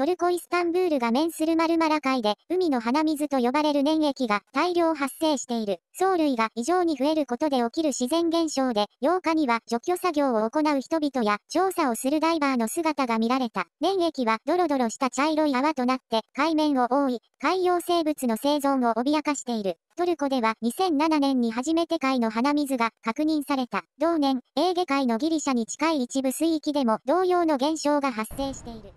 トルコイスタンブールが面するマルマラ海で、海の鼻水と呼ばれる粘液が大量発生している。藻類が異常に増えることで起きる自然現象で、8日には除去作業を行う人々や調査をするダイバーの姿が見られた。粘液はドロドロした茶色い泡となって、海面を覆い、海洋生物の生存を脅かしている。トルコでは2007年に初めて海の鼻水が確認された。同年、エーゲ海のギリシャに近い一部水域でも同様の現象が発生している。